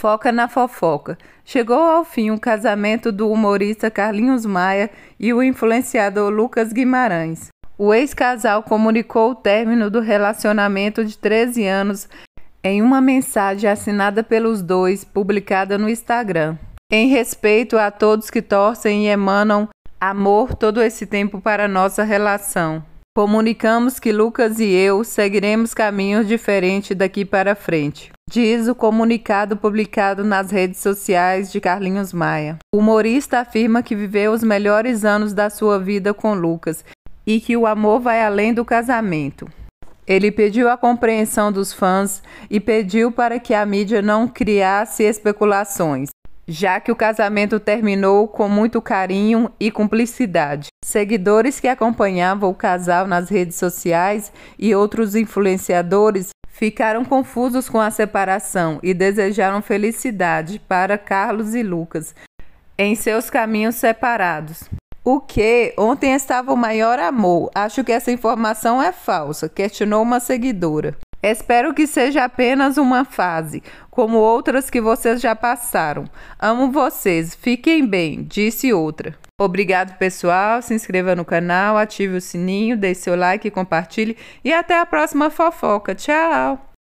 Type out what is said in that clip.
foca na fofoca. Chegou ao fim o casamento do humorista Carlinhos Maia e o influenciador Lucas Guimarães. O ex-casal comunicou o término do relacionamento de 13 anos em uma mensagem assinada pelos dois, publicada no Instagram. Em respeito a todos que torcem e emanam amor todo esse tempo para nossa relação. Comunicamos que Lucas e eu seguiremos caminhos diferentes daqui para frente, diz o comunicado publicado nas redes sociais de Carlinhos Maia. O humorista afirma que viveu os melhores anos da sua vida com Lucas e que o amor vai além do casamento. Ele pediu a compreensão dos fãs e pediu para que a mídia não criasse especulações já que o casamento terminou com muito carinho e cumplicidade. Seguidores que acompanhavam o casal nas redes sociais e outros influenciadores ficaram confusos com a separação e desejaram felicidade para Carlos e Lucas em seus caminhos separados. O que? Ontem estava o maior amor. Acho que essa informação é falsa, questionou uma seguidora. Espero que seja apenas uma fase, como outras que vocês já passaram. Amo vocês, fiquem bem, disse outra. Obrigado, pessoal. Se inscreva no canal, ative o sininho, deixe seu like, compartilhe e até a próxima fofoca. Tchau!